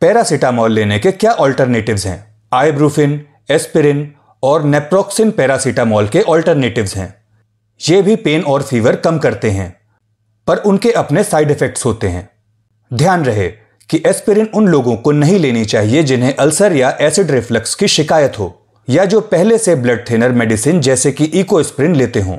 paracetamol लेने के क्या ऑल्टरनेटिव्स हैं आइब्रूफिन एस्पिरिन और नेप्रोक्सिन पैरासिटामोल के ऑल्टरनेटिव्स हैं ये भी पेन और फीवर कम करते हैं पर उनके अपने साइड इफेक्ट्स होते हैं ध्यान रहे कि एस्पिरिन उन लोगों को नहीं लेनी चाहिए जिन्हें अल्सर या एसिड रिफ्लक्स की शिकायत हो या जो पहले से ब्लड थिनर मेडिसिन जैसे कि इकोस्प्रिन लेते हों